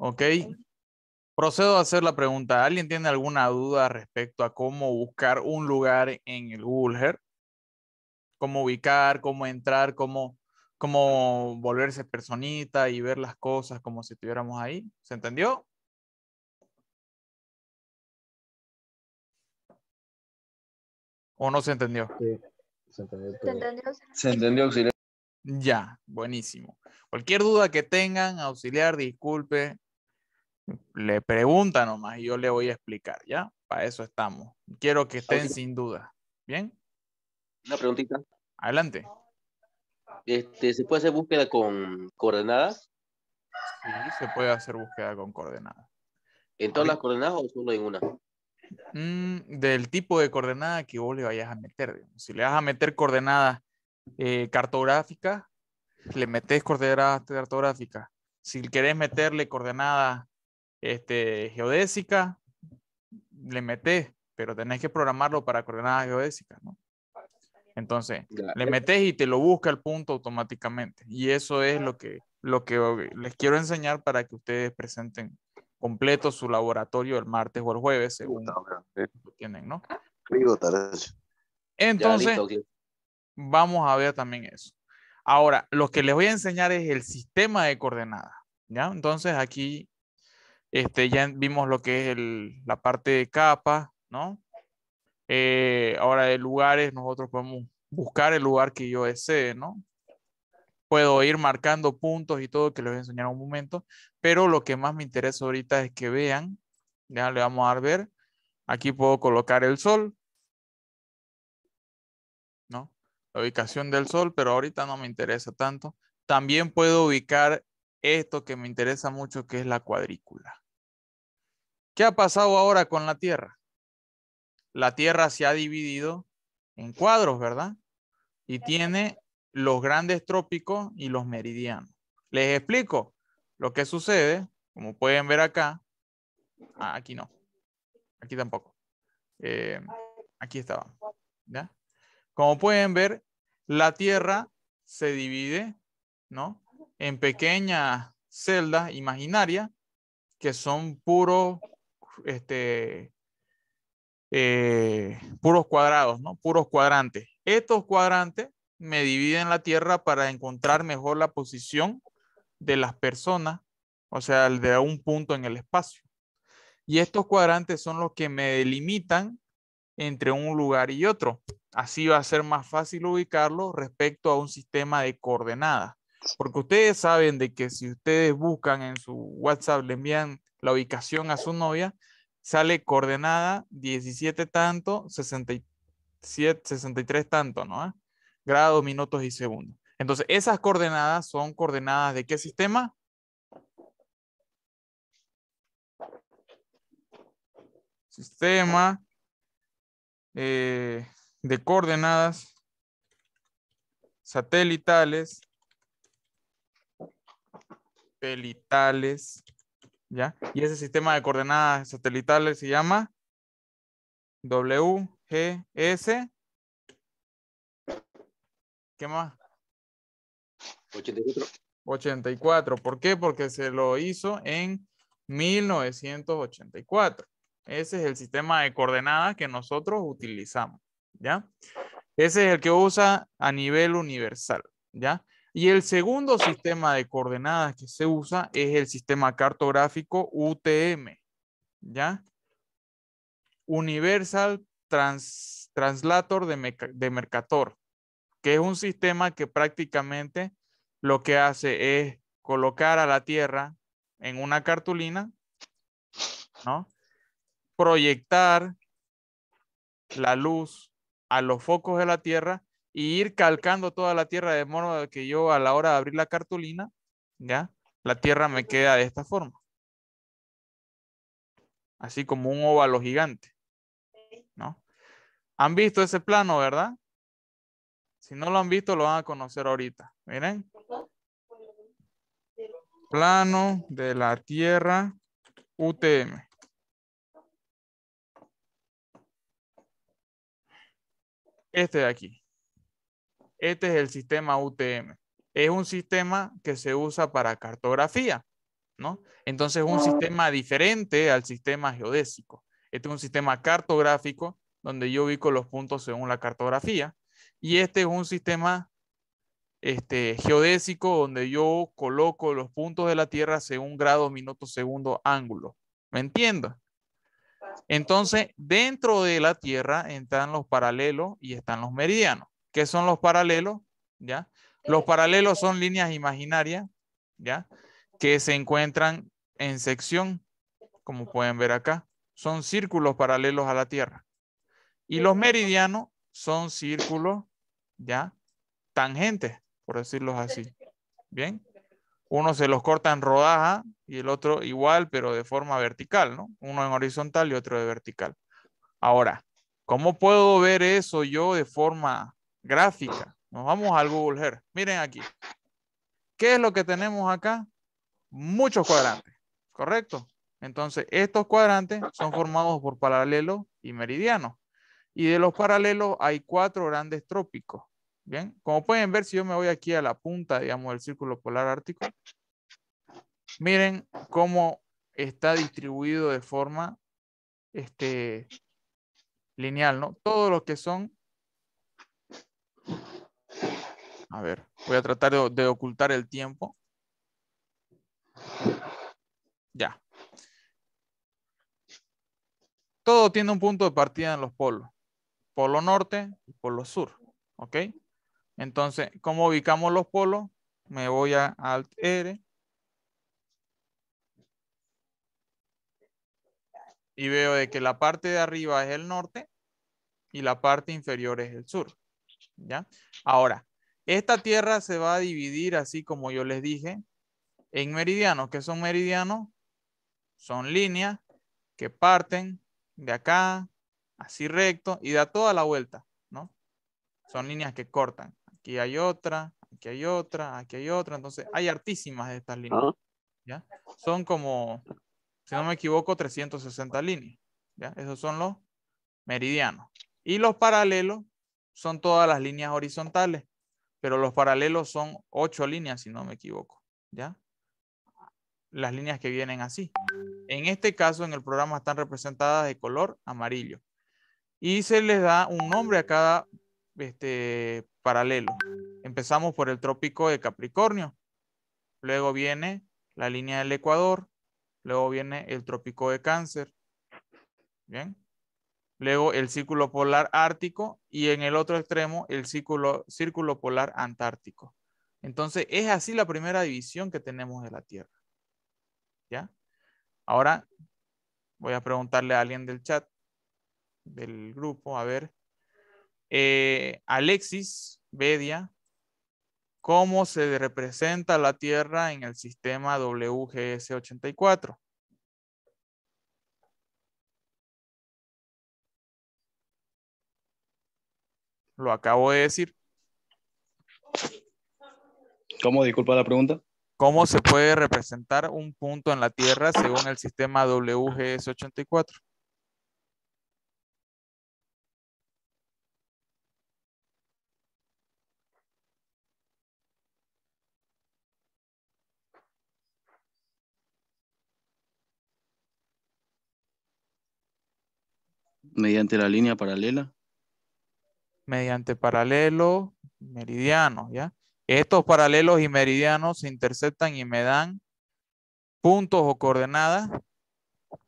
Ok. Procedo a hacer la pregunta. ¿Alguien tiene alguna duda respecto a cómo buscar un lugar en el Google Earth? ¿Cómo ubicar, cómo entrar, cómo, volverse personita y ver las cosas como si estuviéramos ahí? ¿Se entendió? ¿O no se entendió? Sí, se entendió. Se entendió, se entendió auxiliar. Ya, buenísimo. Cualquier duda que tengan, auxiliar, disculpe, le pregunta nomás y yo le voy a explicar, ¿ya? Para eso estamos. Quiero que estén sin duda. ¿Bien? Una preguntita. Adelante. Este, ¿Se puede hacer búsqueda con coordenadas? Sí, se puede hacer búsqueda con coordenadas. ¿En todas las coordenadas o solo en una? Mm, del tipo de coordenada que vos le vayas a meter. Si le vas a meter coordenadas eh, cartográficas, le metes coordenadas cartográficas. Si querés meterle coordenadas este, geodésica, le metes, pero tenés que programarlo para coordenadas geodésicas, Entonces, le metes y te lo busca el punto automáticamente. Y eso es lo que, lo que les quiero enseñar para que ustedes presenten completo su laboratorio el martes o el jueves, según eh. lo tienen, ¿no? Entonces, vamos a ver también eso. Ahora, lo que les voy a enseñar es el sistema de coordenadas, ¿ya? Entonces, aquí este, ya vimos lo que es la parte de capa, ¿no? Eh, ahora de lugares, nosotros podemos buscar el lugar que yo desee, ¿no? Puedo ir marcando puntos y todo, que les voy a enseñar en un momento, pero lo que más me interesa ahorita es que vean, ya le vamos a dar ver, aquí puedo colocar el sol, ¿no? La ubicación del sol, pero ahorita no me interesa tanto. También puedo ubicar esto que me interesa mucho, que es la cuadrícula. ¿Qué ha pasado ahora con la Tierra? La Tierra se ha dividido en cuadros, ¿verdad? Y tiene los grandes trópicos y los meridianos. Les explico lo que sucede, como pueden ver acá. Ah, aquí no. Aquí tampoco. Eh, aquí estaba. ¿ya? Como pueden ver, la Tierra se divide, ¿no? en pequeñas celdas imaginarias que son puros, este, eh, puros cuadrados, ¿no? Puros cuadrantes. Estos cuadrantes me dividen la Tierra para encontrar mejor la posición de las personas, o sea, de un punto en el espacio. Y estos cuadrantes son los que me delimitan entre un lugar y otro. Así va a ser más fácil ubicarlo respecto a un sistema de coordenadas. Porque ustedes saben de que si ustedes buscan en su WhatsApp, le envían la ubicación a su novia, sale coordenada 17 tanto, 67, 63 tanto, ¿no? ¿Ah? Grados, minutos y segundos. Entonces, esas coordenadas son coordenadas de qué sistema? Sistema eh, de coordenadas satelitales Satelitales. ¿Ya? Y ese sistema de coordenadas satelitales se llama WGS. ¿Qué más? 84. 84. ¿Por qué? Porque se lo hizo en 1984. Ese es el sistema de coordenadas que nosotros utilizamos, ¿ya? Ese es el que usa a nivel universal, ¿ya? Y el segundo sistema de coordenadas que se usa es el sistema cartográfico UTM, ¿ya? Universal Translator de, de Mercator, que es un sistema que prácticamente lo que hace es colocar a la Tierra en una cartulina, ¿no? Proyectar la luz a los focos de la Tierra y ir calcando toda la tierra de modo que yo a la hora de abrir la cartulina, ya, la tierra me queda de esta forma. Así como un óvalo gigante. ¿No? ¿Han visto ese plano, verdad? Si no lo han visto, lo van a conocer ahorita. Miren. Plano de la Tierra UTM. Este de aquí. Este es el sistema UTM. Es un sistema que se usa para cartografía, ¿no? Entonces es un ah. sistema diferente al sistema geodésico. Este es un sistema cartográfico donde yo ubico los puntos según la cartografía. Y este es un sistema este, geodésico donde yo coloco los puntos de la Tierra según grado, minuto, segundo, ángulo. ¿Me entiendo. Entonces, dentro de la Tierra están los paralelos y están los meridianos. ¿Qué son los paralelos? ¿Ya? Los paralelos son líneas imaginarias, ¿ya? Que se encuentran en sección, como pueden ver acá. Son círculos paralelos a la Tierra. Y los meridianos son círculos, ¿ya? Tangentes, por decirlos así. ¿Bien? Uno se los corta en rodaja y el otro igual, pero de forma vertical, ¿no? Uno en horizontal y otro de vertical. Ahora, ¿cómo puedo ver eso yo de forma Gráfica. Nos vamos al Google Earth. Miren aquí. ¿Qué es lo que tenemos acá? Muchos cuadrantes, ¿correcto? Entonces, estos cuadrantes son formados por paralelos y meridianos. Y de los paralelos hay cuatro grandes trópicos. Bien, como pueden ver, si yo me voy aquí a la punta, digamos, del círculo polar ártico, miren cómo está distribuido de forma este, lineal, ¿no? Todos los que son a ver, voy a tratar de, ocultar el tiempo. Ya. Todo tiene un punto de partida en los polos. Polo norte y polo sur. ¿Ok? Entonces, ¿cómo ubicamos los polos? Me voy a Alt R. Y veo de que la parte de arriba es el norte y la parte inferior es el sur. ¿Ya? Ahora, esta tierra se va a dividir, así como yo les dije, en meridianos. que son meridianos? Son líneas que parten de acá, así recto, y da toda la vuelta, ¿no? Son líneas que cortan. Aquí hay otra, aquí hay otra, aquí hay otra. Entonces, hay hartísimas de estas líneas. ¿ya? Son como, si no me equivoco, 360 líneas. ¿ya? Esos son los meridianos. Y los paralelos son todas las líneas horizontales, pero los paralelos son ocho líneas, si no me equivoco, ¿ya? Las líneas que vienen así. En este caso, en el programa están representadas de color amarillo. Y se les da un nombre a cada este, paralelo. Empezamos por el trópico de Capricornio. Luego viene la línea del Ecuador. Luego viene el trópico de Cáncer. Bien luego el círculo polar ártico y en el otro extremo el círculo, círculo polar antártico. Entonces es así la primera división que tenemos de la Tierra. ¿Ya? Ahora voy a preguntarle a alguien del chat, del grupo, a ver. Eh, Alexis Bedia, ¿cómo se representa la Tierra en el sistema WGS-84? Lo acabo de decir. ¿Cómo? Disculpa la pregunta. ¿Cómo se puede representar un punto en la Tierra según el sistema WGS84? mediante la línea paralela mediante paralelos meridianos, ¿ya? Estos paralelos y meridianos se interceptan y me dan puntos o coordenadas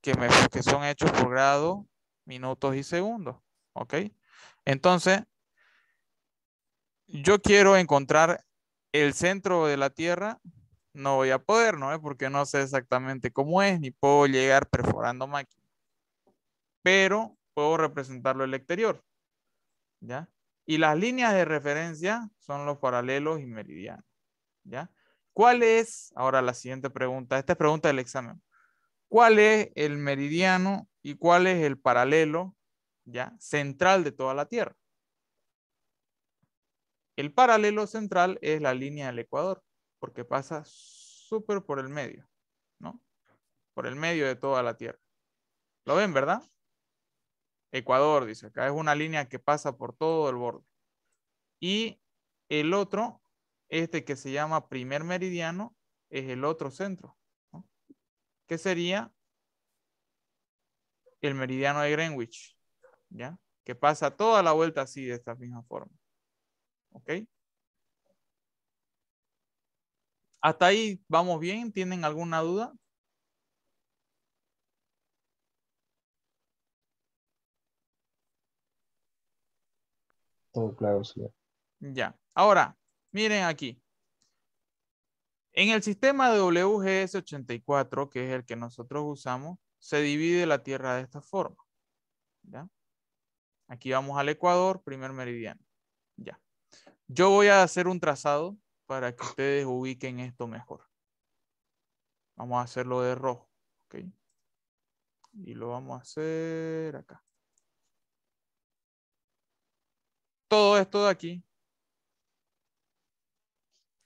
que, que son hechos por grado, minutos y segundos, ¿ok? Entonces, yo quiero encontrar el centro de la Tierra, no voy a poder, ¿no? Eh, porque no sé exactamente cómo es, ni puedo llegar perforando máquina. Pero puedo representarlo en el exterior. ¿ya? Y las líneas de referencia son los paralelos y meridianos, ¿ya? ¿Cuál es, ahora la siguiente pregunta, esta es pregunta del examen, ¿cuál es el meridiano y cuál es el paralelo, ¿ya? Central de toda la Tierra. El paralelo central es la línea del Ecuador, porque pasa súper por el medio, ¿no? Por el medio de toda la Tierra. ¿Lo ven, verdad? Ecuador, dice acá, es una línea que pasa por todo el borde. Y el otro, este que se llama primer meridiano, es el otro centro, ¿no? que sería el meridiano de Greenwich, ¿ya? Que pasa toda la vuelta así, de esta misma forma. ¿Ok? Hasta ahí vamos bien, ¿tienen alguna duda? Todo claro, sí. Ya. Ahora, miren aquí. En el sistema de WGS84, que es el que nosotros usamos, se divide la Tierra de esta forma. ¿Ya? Aquí vamos al Ecuador, primer meridiano. Ya. Yo voy a hacer un trazado para que ustedes ubiquen esto mejor. Vamos a hacerlo de rojo. Y lo vamos a hacer acá. todo esto de aquí,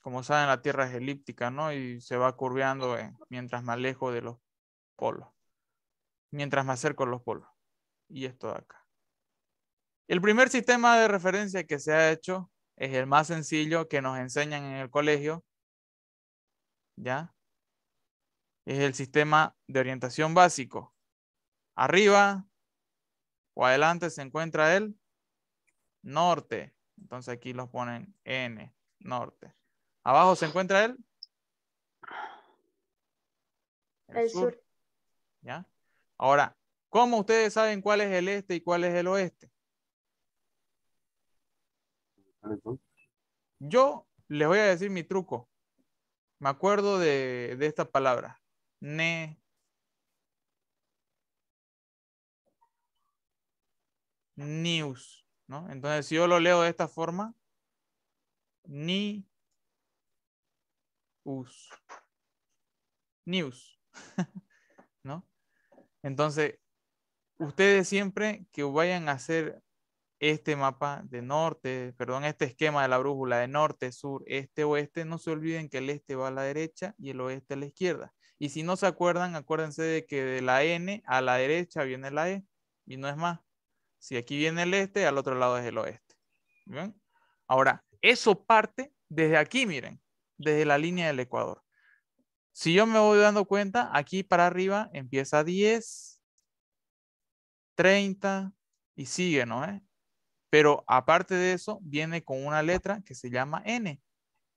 como saben, la Tierra es elíptica, ¿no? Y se va curveando eh, mientras me alejo de los polos, mientras me acerco a los polos. Y esto de acá. El primer sistema de referencia que se ha hecho es el más sencillo que nos enseñan en el colegio, ¿ya? Es el sistema de orientación básico. Arriba o adelante se encuentra él norte. Entonces aquí los ponen N, norte. Abajo se encuentra él? El, sur. ¿Ya? Ahora, ¿cómo ustedes saben cuál es el este y cuál es el oeste? Yo les voy a decir mi truco. Me acuerdo de, de esta palabra. Ne. News. Entonces, si yo lo leo de esta forma, ni us, news, ¿no? Entonces, ustedes siempre que vayan a hacer este mapa de norte, perdón, este esquema de la brújula de norte, sur, este, oeste, no se olviden que el este va a la derecha y el oeste a la izquierda. Y si no se acuerdan, acuérdense de que de la N a la derecha viene la E y no es más. Si aquí viene el este, al otro lado es el oeste. Ahora, eso parte desde aquí, miren, desde la línea del Ecuador. Si yo me voy dando cuenta, aquí para arriba empieza 10, 30 y sigue, ¿no? Eh? Pero aparte de eso, viene con una letra que se llama N.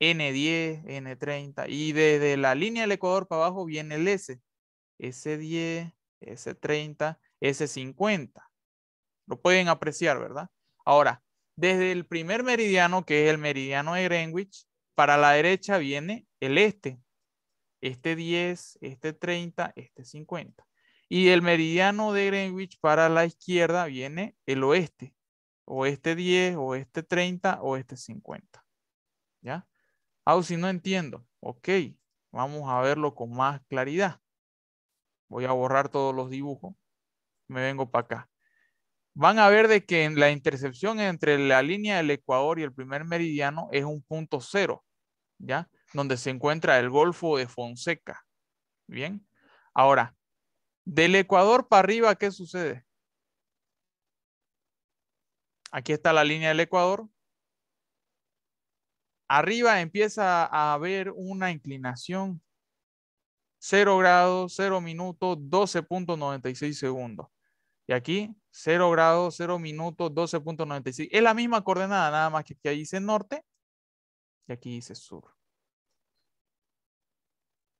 N10, N30. Y desde la línea del Ecuador para abajo viene el S. S10, S30, S50. Lo pueden apreciar, ¿verdad? Ahora, desde el primer meridiano, que es el meridiano de Greenwich, para la derecha viene el este. Este 10, este 30, este 50. Y el meridiano de Greenwich para la izquierda viene el oeste. O este 10, o este 30, o este 50. ¿Ya? Ah, si no entiendo. Ok, vamos a verlo con más claridad. Voy a borrar todos los dibujos. Me vengo para acá van a ver de que en la intercepción entre la línea del Ecuador y el primer meridiano es un punto cero, ¿ya? Donde se encuentra el Golfo de Fonseca. Bien. Ahora, del Ecuador para arriba, ¿qué sucede? Aquí está la línea del Ecuador. Arriba empieza a haber una inclinación. Cero grados, cero minutos, 12.96 segundos. Y aquí 0 grados, 0 minutos, 12.96. Es la misma coordenada, nada más que aquí dice norte y aquí dice sur.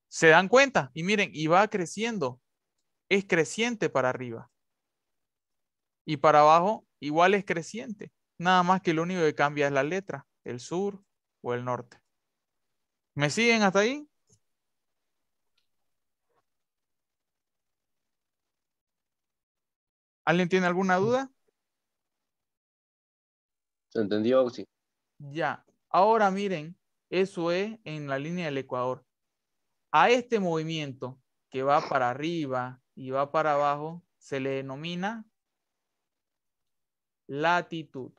Se dan cuenta y miren, y va creciendo. Es creciente para arriba. Y para abajo igual es creciente. Nada más que lo único que cambia es la letra, el sur o el norte. ¿Me siguen hasta ahí? ¿Alguien tiene alguna duda? ¿Se entendió? Sí. Ya. Ahora miren, eso es en la línea del Ecuador. A este movimiento que va para arriba y va para abajo se le denomina latitud.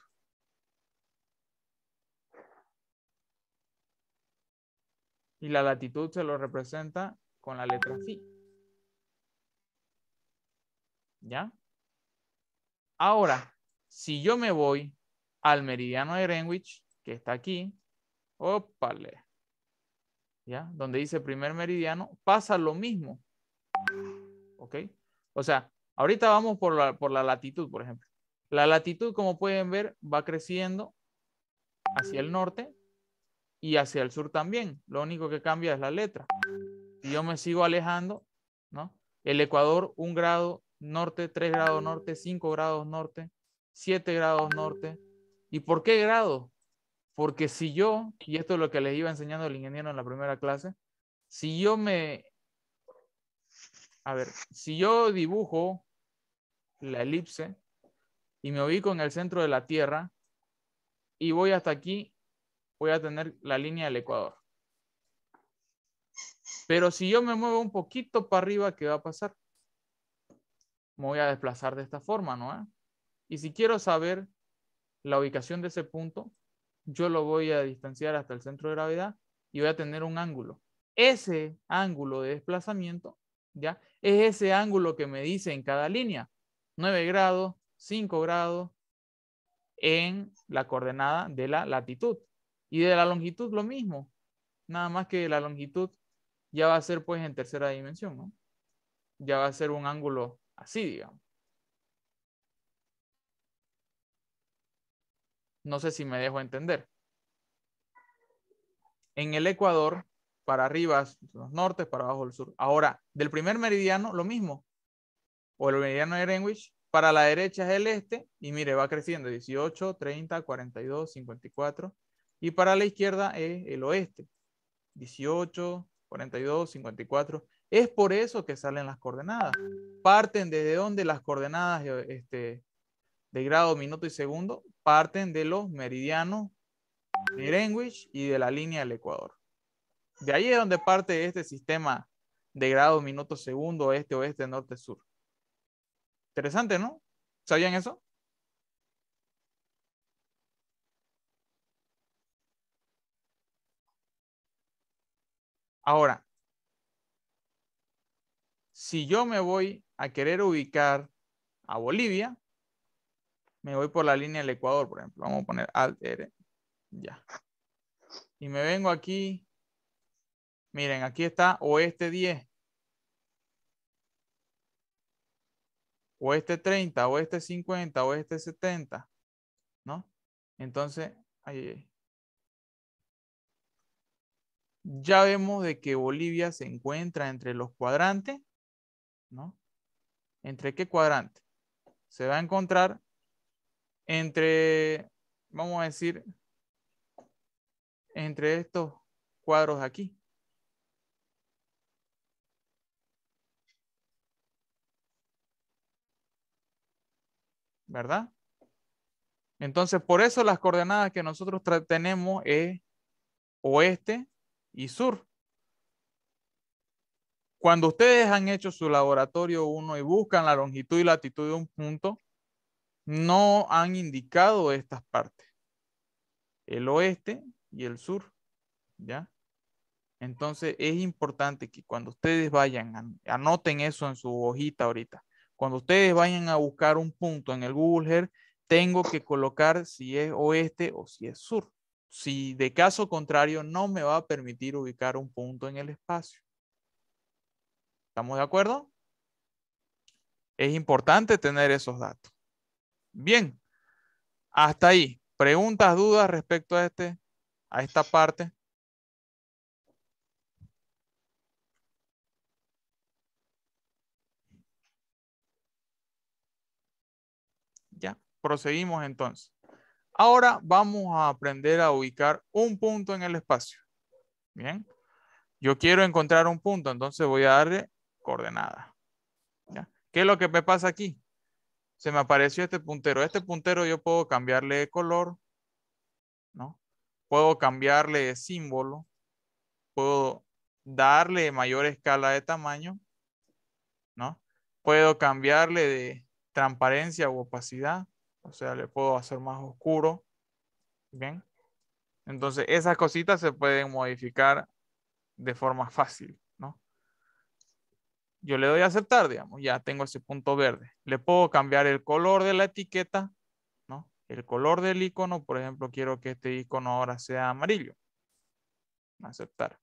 Y la latitud se lo representa con la letra phi. ¿Ya? Ahora, si yo me voy al meridiano de Greenwich, que está aquí, opale, ¿ya? Donde dice primer meridiano, pasa lo mismo. ¿Ok? O sea, ahorita vamos por la, por la latitud, por ejemplo. La latitud, como pueden ver, va creciendo hacia el norte y hacia el sur también. Lo único que cambia es la letra. Si yo me sigo alejando, ¿no? El Ecuador, un grado norte, 3 grados norte, 5 grados norte, 7 grados norte. ¿Y por qué grado? Porque si yo, y esto es lo que les iba enseñando el ingeniero en la primera clase, si yo me... A ver, si yo dibujo la elipse y me ubico en el centro de la Tierra y voy hasta aquí, voy a tener la línea del Ecuador. Pero si yo me muevo un poquito para arriba, ¿qué va a pasar? me voy a desplazar de esta forma, ¿no? ¿Eh? Y si quiero saber la ubicación de ese punto, yo lo voy a distanciar hasta el centro de gravedad y voy a tener un ángulo. Ese ángulo de desplazamiento, ¿ya? Es ese ángulo que me dice en cada línea, 9 grados, 5 grados, en la coordenada de la latitud. Y de la longitud lo mismo, nada más que la longitud ya va a ser pues en tercera dimensión, ¿no? Ya va a ser un ángulo Así, digamos. No sé si me dejo entender. En el Ecuador, para arriba los nortes, para abajo el sur. Ahora, del primer meridiano, lo mismo. O el meridiano de Greenwich, para la derecha es el este, y mire, va creciendo, 18, 30, 42, 54. Y para la izquierda es el oeste, 18, 42, 54. Es por eso que salen las coordenadas parten desde dónde las coordenadas de, este, de grado, minuto y segundo, parten de los meridianos de Greenwich y de la línea del Ecuador. De ahí es donde parte este sistema de grado, minuto, segundo, este, oeste, norte, sur. Interesante, ¿no? ¿Sabían eso? Ahora, si yo me voy a querer ubicar a Bolivia, me voy por la línea del Ecuador, por ejemplo. Vamos a poner Alt Ya. Y me vengo aquí. Miren, aquí está oeste 10. Oeste 30, oeste 50, oeste 70. ¿No? Entonces, ahí, Ya vemos de que Bolivia se encuentra entre los cuadrantes, ¿no? ¿Entre qué cuadrante? Se va a encontrar entre, vamos a decir, entre estos cuadros aquí. ¿Verdad? Entonces, por eso las coordenadas que nosotros tenemos es oeste y sur. Cuando ustedes han hecho su laboratorio 1 y buscan la longitud y latitud de un punto, no han indicado estas partes, el oeste y el sur, ¿ya? Entonces es importante que cuando ustedes vayan, anoten eso en su hojita ahorita, cuando ustedes vayan a buscar un punto en el Google Earth, tengo que colocar si es oeste o si es sur. Si de caso contrario no me va a permitir ubicar un punto en el espacio. ¿Estamos de acuerdo? Es importante tener esos datos. Bien, hasta ahí. ¿Preguntas, dudas respecto a, este, a esta parte? Ya, proseguimos entonces. Ahora vamos a aprender a ubicar un punto en el espacio. Bien, yo quiero encontrar un punto, entonces voy a darle coordenada. ¿Qué es lo que me pasa aquí? Se me apareció este puntero. Este puntero yo puedo cambiarle de color, ¿no? Puedo cambiarle de símbolo, puedo darle mayor escala de tamaño, ¿no? Puedo cambiarle de transparencia u opacidad, o sea, le puedo hacer más oscuro, ¿bien? Entonces, esas cositas se pueden modificar de forma fácil. Yo le doy a aceptar, digamos, ya tengo ese punto verde. Le puedo cambiar el color de la etiqueta, ¿no? El color del icono, por ejemplo, quiero que este icono ahora sea amarillo. Aceptar,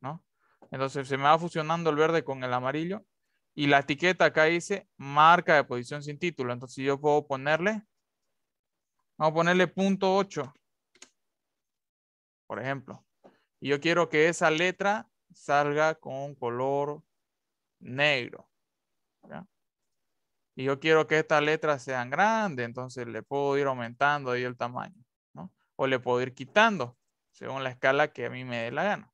¿no? Entonces se me va fusionando el verde con el amarillo y la etiqueta acá dice marca de posición sin título. Entonces yo puedo ponerle, vamos a ponerle punto 8, por ejemplo. Y yo quiero que esa letra salga con color negro. Y yo quiero que estas letras sean grandes, entonces le puedo ir aumentando ahí el tamaño, O le puedo ir quitando, según la escala que a mí me dé la gana.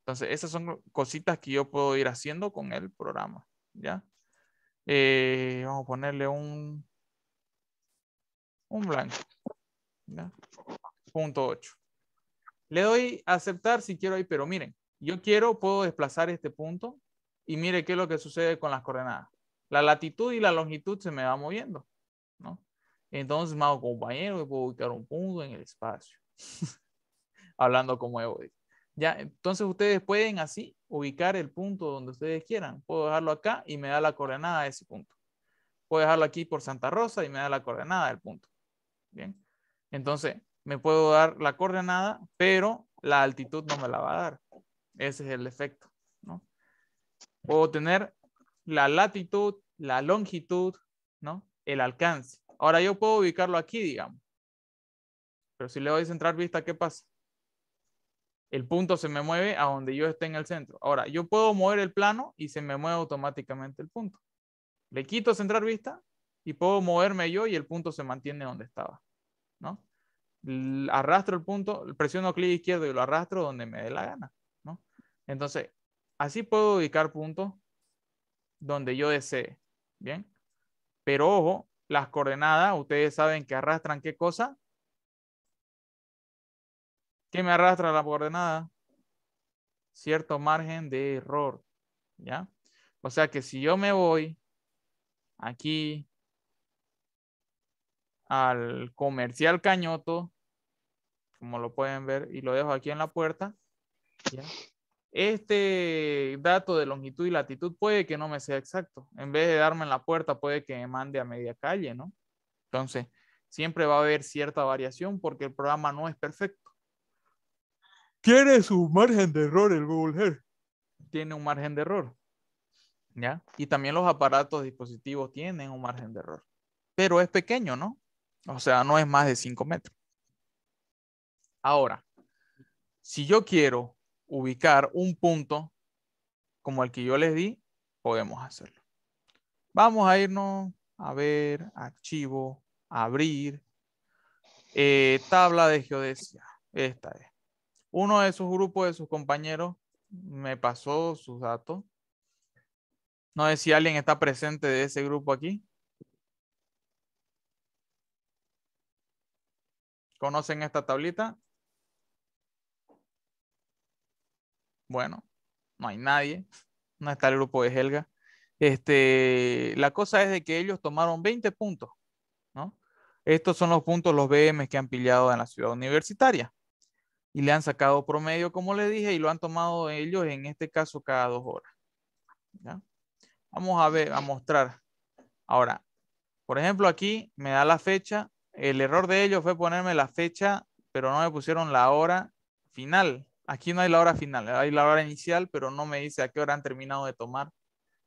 Entonces, esas son cositas que yo puedo ir haciendo con el programa, ¿ya? Eh, vamos a ponerle un, un blanco, Punto 8. Le doy aceptar si quiero ahí, pero miren, yo quiero, puedo desplazar este punto y mire qué es lo que sucede con las coordenadas. La latitud y la longitud se me va moviendo, ¿no? Entonces, más compañero, yo puedo ubicar un punto en el espacio. Hablando como Evo. Ya, entonces ustedes pueden así ubicar el punto donde ustedes quieran. Puedo dejarlo acá y me da la coordenada de ese punto. Puedo dejarlo aquí por Santa Rosa y me da la coordenada del punto. Bien. Entonces, me puedo dar la coordenada, pero la altitud no me la va a dar. Ese es el efecto. Puedo tener la latitud, la longitud, ¿no? El alcance. Ahora yo puedo ubicarlo aquí, digamos. Pero si le doy centrar vista, ¿qué pasa? El punto se me mueve a donde yo esté en el centro. Ahora, yo puedo mover el plano y se me mueve automáticamente el punto. Le quito centrar vista y puedo moverme yo y el punto se mantiene donde estaba. ¿no? Arrastro el punto, presiono clic izquierdo y lo arrastro donde me dé la gana. ¿no? Entonces, Así puedo ubicar puntos donde yo desee. Bien. Pero ojo, las coordenadas, ustedes saben que arrastran qué cosa. ¿Qué me arrastra la coordenada? Cierto margen de error. ¿Ya? O sea que si yo me voy aquí al comercial cañoto, como lo pueden ver, y lo dejo aquí en la puerta, ¿ya? este dato de longitud y latitud puede que no me sea exacto. En vez de darme en la puerta, puede que me mande a media calle, ¿no? Entonces, siempre va a haber cierta variación porque el programa no es perfecto. Tiene su margen de error el Google Tiene un margen de error. ¿Ya? Y también los aparatos dispositivos tienen un margen de error. Pero es pequeño, ¿no? O sea, no es más de 5 metros. Ahora, si yo quiero ubicar un punto como el que yo les di, podemos hacerlo. Vamos a irnos a ver, archivo, abrir, eh, tabla de geodesia. Esta es. Uno de sus grupos, de sus compañeros, me pasó sus datos. No sé si alguien está presente de ese grupo aquí. ¿Conocen esta tablita? Bueno, no hay nadie, no está el grupo de Helga. Este, la cosa es de que ellos tomaron 20 puntos, ¿no? Estos son los puntos, los BM que han pillado en la ciudad universitaria. Y le han sacado promedio, como le dije, y lo han tomado ellos, en este caso, cada dos horas. Vamos a ver, a mostrar. Ahora, por ejemplo, aquí me da la fecha. El error de ellos fue ponerme la fecha, pero no me pusieron la hora final. Aquí no hay la hora final, hay la hora inicial, pero no me dice a qué hora han terminado de tomar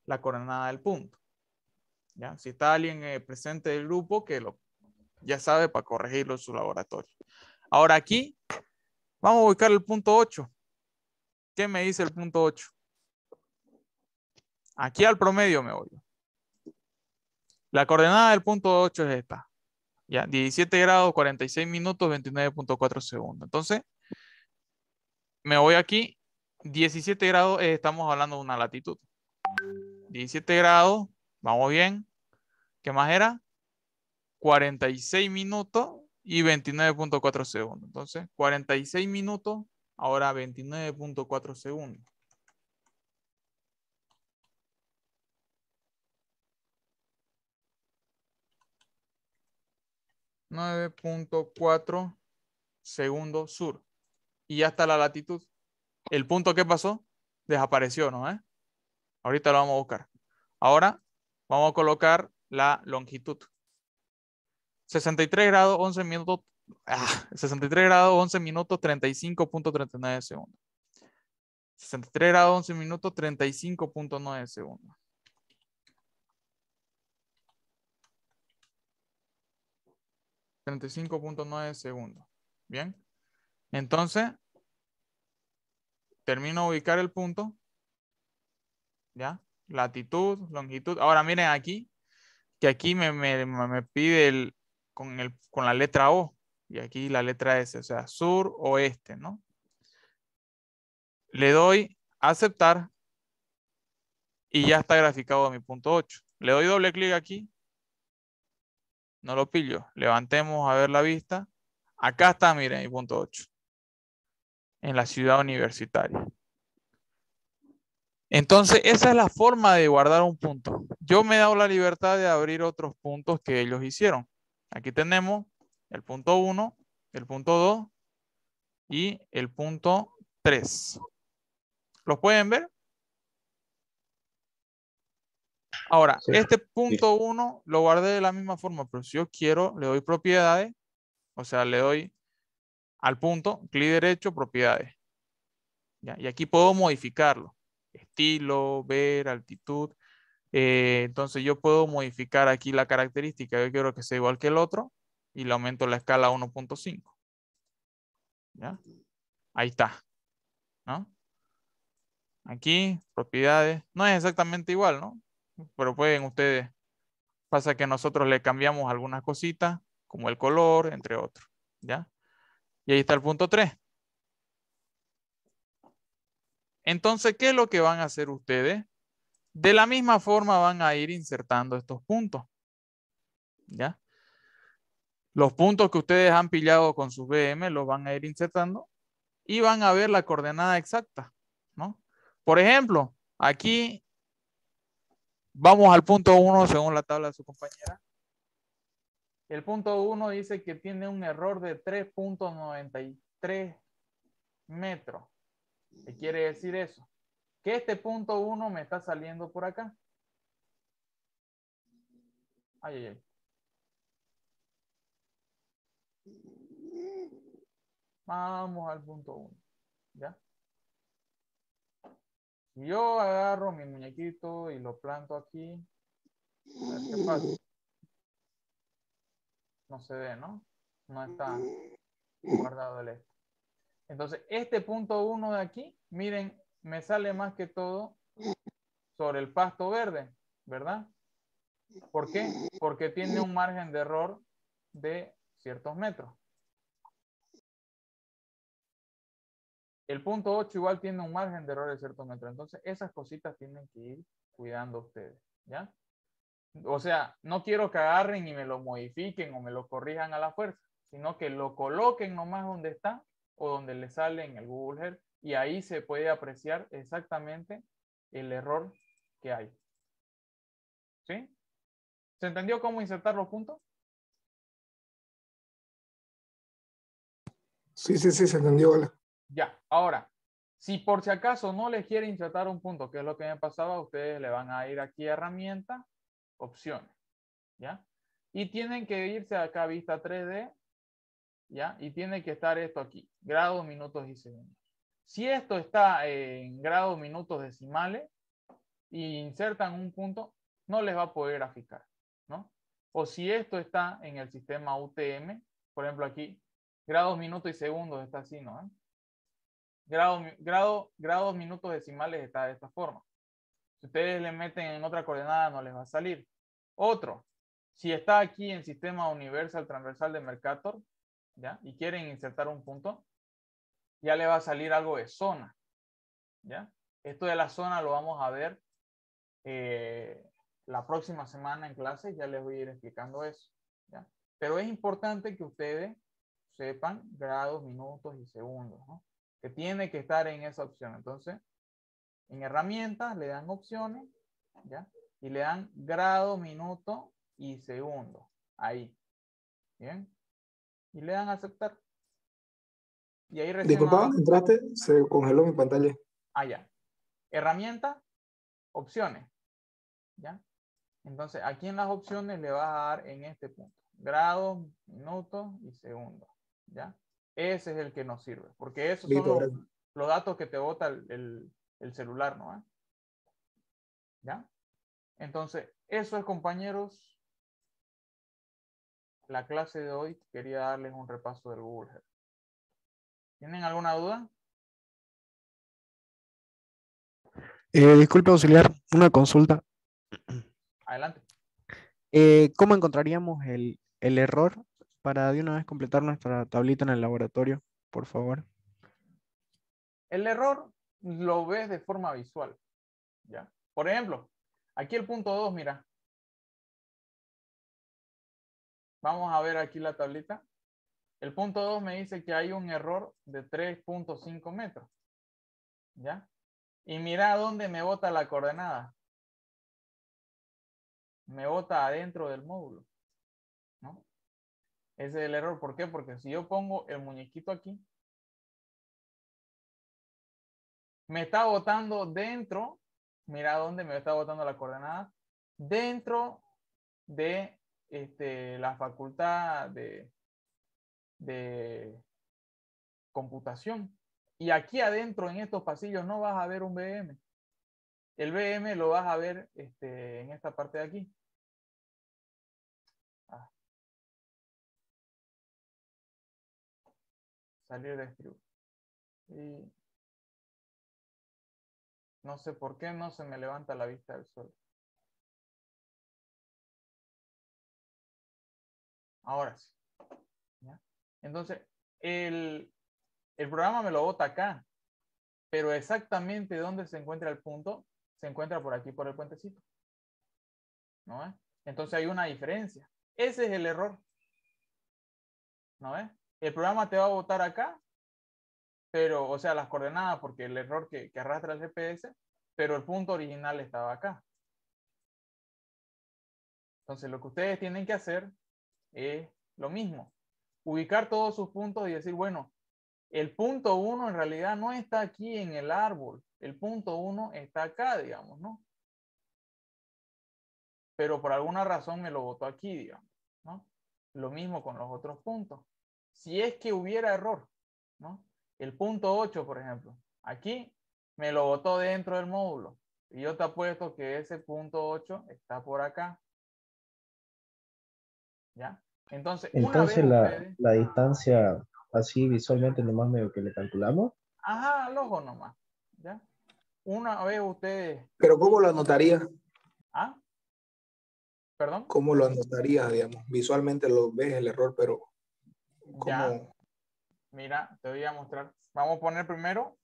la coordenada del punto. ¿Ya? Si está alguien eh, presente del grupo, que lo, ya sabe para corregirlo en su laboratorio. Ahora aquí, vamos a buscar el punto 8. ¿Qué me dice el punto 8? Aquí al promedio me voy. La coordenada del punto 8 es esta. Ya, 17 grados, 46 minutos, 29.4 segundos. Entonces, me voy aquí, 17 grados, eh, estamos hablando de una latitud. 17 grados, vamos bien. ¿Qué más era? 46 minutos y 29.4 segundos. Entonces, 46 minutos, ahora 29.4 segundos. .9.4 segundos sur y hasta la latitud. El punto que pasó desapareció, ¿no? Eh? Ahorita lo vamos a buscar. Ahora vamos a colocar la longitud. 63 grados 11 minutos, 63 ah, grados 11 minutos 35.39 segundos. 63 grados 11 minutos 35.9 segundos. 35.9 segundos. Bien. Entonces, termino de ubicar el punto. ¿Ya? Latitud, longitud. Ahora miren aquí, que aquí me, pide con, la letra O y aquí la letra S, o sea, sur, oeste, ¿no? Le doy aceptar y ya está graficado mi punto 8. Le doy doble clic aquí. No lo pillo. Levantemos a ver la vista. Acá está, miren, mi punto 8 en la ciudad universitaria. Entonces, esa es la forma de guardar un punto. Yo me he dado la libertad de abrir otros puntos que ellos hicieron. Aquí tenemos el punto 1, el punto 2 y el punto 3. ¿Los pueden ver? Ahora, este punto 1 lo guardé de la misma forma, pero si yo quiero, le doy propiedades, o sea, le doy al punto, clic derecho, propiedades. Y aquí puedo modificarlo. Estilo, ver, altitud. Eh, entonces yo puedo modificar aquí la característica. Yo quiero que sea igual que el otro y le aumento la escala a 1.5. Ahí está. ¿no? Aquí, propiedades. No es exactamente igual, ¿no? Pero pueden ustedes. Pasa que nosotros le cambiamos algunas cositas, como el color, entre otros. ¿Ya? Y ahí está el punto 3. Entonces, ¿qué es lo que van a hacer ustedes? De la misma forma van a ir insertando estos puntos. ¿Ya? Los puntos que ustedes han pillado con sus BM los van a ir insertando y van a ver la coordenada exacta, ¿no? Por ejemplo, aquí vamos al punto 1 según la tabla de su compañera. El punto 1 dice que tiene un error de 3.93 metros. ¿Qué quiere decir eso? Que este punto 1 me está saliendo por acá. Ay, ay, Vamos al punto 1. ¿Ya? Yo agarro mi muñequito y lo planto aquí no se ve, ¿no? No está mm. guardado el esto. Entonces, este punto 1 de aquí, miren, me sale más que todo sobre el pasto verde, ¿verdad? ¿Por qué? Porque tiene un margen de error de ciertos metros. El punto 8 igual tiene un margen de error de ciertos metros. Entonces, esas cositas tienen que ir cuidando ustedes, ¿ya? o sea, no quiero que agarren y me lo modifiquen o me lo corrijan a la fuerza, sino que lo coloquen nomás donde está o donde le sale en el Google Earth y ahí se puede apreciar exactamente el error que hay. ¿Sí? ¿Se entendió cómo insertar los puntos? Sí, sí, sí, se entendió. Ya, ahora, si por si acaso no les quiere insertar un punto, que es lo que me pasaba, ustedes le van a ir aquí a herramienta, opciones. ¿Ya? Y tienen que irse acá a vista 3D. ¿Ya? Y tiene que estar esto aquí. Grados, minutos y segundos. Si esto está en grados, minutos decimales y insertan un punto, no les va a poder graficar. ¿No? O si esto está en el sistema UTM, por ejemplo aquí, grados, minutos y segundos está así, ¿no? Grado, grado, grados, minutos decimales está de esta forma. Si ustedes le meten en otra coordenada no les va a salir. Otro, si está aquí en sistema universal transversal de Mercator, ¿ya? Y quieren insertar un punto, ya le va a salir algo de zona, ¿ya? Esto de la zona lo vamos a ver eh, la próxima semana en clase, ya les voy a ir explicando eso, ¿ya? Pero es importante que ustedes sepan grados, minutos y segundos, ¿no? Que tiene que estar en esa opción. Entonces, en herramientas le dan opciones, ¿ya? y le dan grado, minuto y segundo. Ahí. Bien. Y le dan aceptar. Y ahí recién Disculpa, entraste, se congeló mi pantalla. Ah, ya. Herramienta, opciones. ¿Ya? Entonces, aquí en las opciones le vas a dar en este punto. Grado, minuto y segundo. ¿Ya? Ese es el que nos sirve. Porque eso son los, datos que te bota el, el, celular, ¿no? ¿Ah? ¿Ya? Entonces, eso es, compañeros, la clase de hoy. Quería darles un repaso del Google ¿Tienen alguna duda? Eh, disculpe, auxiliar, una consulta. Adelante. Eh, ¿Cómo encontraríamos el, el error para de una vez completar nuestra tablita en el laboratorio, por favor? El error lo ves de forma visual. ¿ya? Por ejemplo, Aquí el punto 2, mira. Vamos a ver aquí la tablita. El punto 2 me dice que hay un error de 3.5 metros. ¿Ya? Y mira dónde me bota la coordenada. Me bota adentro del módulo. ¿No? Ese es el error. ¿Por qué? Porque si yo pongo el muñequito aquí, me está botando dentro mira dónde me está botando la coordenada, dentro de este, la facultad de, computación. Y aquí adentro, en estos pasillos, no vas a ver un BM. El BM lo vas a ver este, en esta parte de aquí. Ah. Salir de escribir. Este y no sé por qué no se me levanta la vista del sol. Ahora sí. Entonces, el, programa me lo vota acá, pero exactamente dónde se encuentra el punto, se encuentra por aquí, por el puentecito. ¿No Entonces hay una diferencia. Ese es el error. ¿No ves? El programa te va a votar acá, pero, o sea, las coordenadas, porque el error que, arrastra el GPS, pero el punto original estaba acá. Entonces, lo que ustedes tienen que hacer es lo mismo. Ubicar todos sus puntos y decir, bueno, el punto 1 en realidad no está aquí en el árbol. El punto 1 está acá, digamos, ¿no? Pero por alguna razón me lo botó aquí, digamos, ¿no? Lo mismo con los otros puntos. Si es que hubiera error, ¿no? el punto 8, por ejemplo, aquí me lo botó dentro del módulo. Y yo te apuesto que ese punto 8 está por acá. ¿Ya? Entonces, Entonces la, la, distancia así visualmente nomás medio que le calculamos. Ajá, al ojo nomás. ¿Ya? Una vez ustedes... Pero ¿cómo lo anotaría? ¿Ah? ¿Perdón? ¿Cómo lo anotaría, digamos? Visualmente lo ves el error, pero ¿cómo? Ya. Mira, te voy a mostrar. Vamos a poner primero,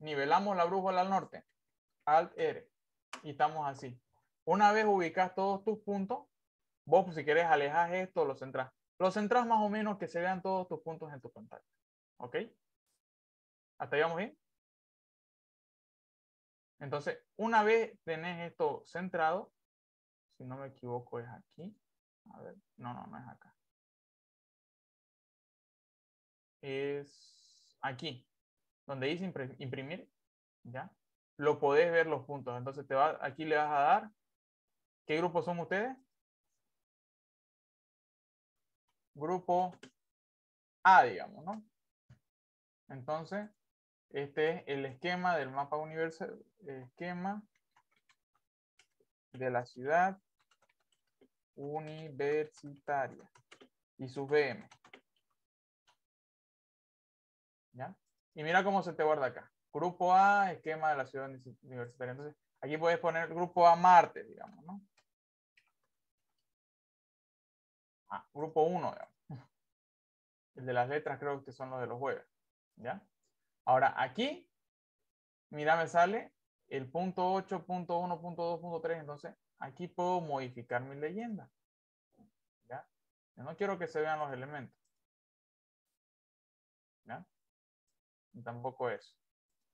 nivelamos la brújula al norte. Alt R. Y estamos así. Una vez ubicas todos tus puntos, vos pues, si quieres alejas esto, lo centras. Lo centras más o menos que se vean todos tus puntos en tu pantalla. ¿Ok? ¿Hasta ahí vamos bien? Entonces, una vez tenés esto centrado, si no me equivoco es aquí. A ver, no, no, no es acá. es aquí, donde dice imprimir, ¿ya? Lo podés ver los puntos. Entonces te va, aquí le vas a dar, ¿qué grupo son ustedes? Grupo A, digamos, ¿no? Entonces, este es el esquema del mapa universal, esquema de la ciudad universitaria y sus BM. Y mira cómo se te guarda acá. Grupo A, esquema de la ciudad universitaria. Entonces, aquí puedes poner grupo A Marte, digamos, ¿no? Ah, grupo 1, digamos. El de las letras creo que son los de los jueves, ¿ya? Ahora, aquí, mira, me sale el punto 8, punto 1, 2, 3. Entonces, aquí puedo modificar mi leyenda. ¿Ya? Yo no quiero que se vean los elementos. ¿Ya? tampoco es.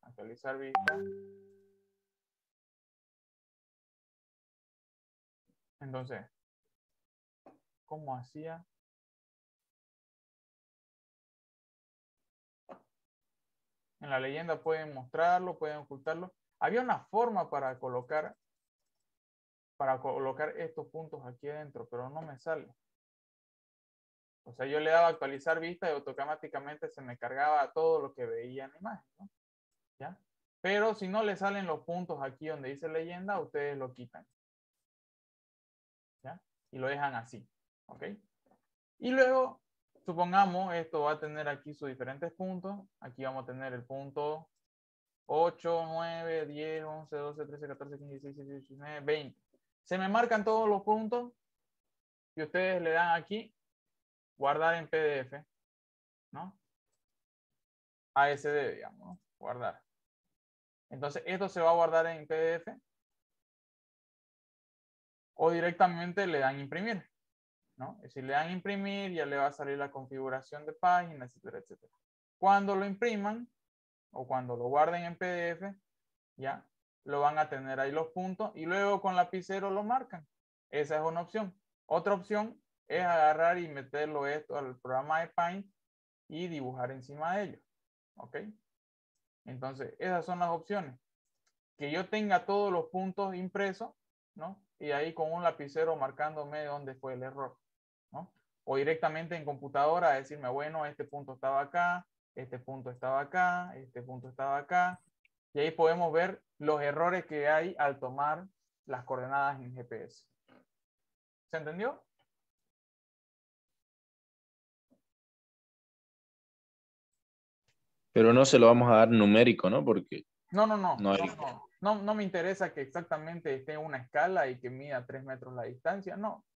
Actualizar vista. Entonces, ¿cómo hacía? En la leyenda pueden mostrarlo, pueden ocultarlo. Había una forma para colocar para colocar estos puntos aquí adentro, pero no me sale. O sea, yo le daba actualizar vista y automáticamente se me cargaba todo lo que veía en la imagen, ¿no? ¿Ya? Pero si no le salen los puntos aquí donde dice leyenda, ustedes lo quitan. ¿Ya? Y lo dejan así, ¿ok? Y luego, supongamos, esto va a tener aquí sus diferentes puntos. Aquí vamos a tener el punto 8, 9, 10, 11, 12, 13, 14, 15, 16, 17, 19, 20. Se me marcan todos los puntos y ustedes le dan aquí guardar en PDF, ¿no? ASD, digamos, ¿no? guardar. Entonces, esto se va a guardar en PDF o directamente le dan imprimir, ¿no? Si le dan imprimir, ya le va a salir la configuración de página, etcétera, etcétera. Cuando lo impriman o cuando lo guarden en PDF, ya lo van a tener ahí los puntos y luego con lapicero lo marcan. Esa es una opción. Otra opción es agarrar y meterlo esto al programa de Paint y dibujar encima de ello. ¿Ok? Entonces, esas son las opciones. Que yo tenga todos los puntos impresos, ¿no? Y ahí con un lapicero marcándome dónde fue el error, ¿no? O directamente en computadora decirme, bueno, este punto estaba acá, este punto estaba acá, este punto estaba acá. Y ahí podemos ver los errores que hay al tomar las coordenadas en GPS. ¿Se entendió? Pero no se lo vamos a dar numérico, ¿no? Porque... No, no, no. No, no, me interesa que exactamente esté una escala y que mida tres metros la distancia, no.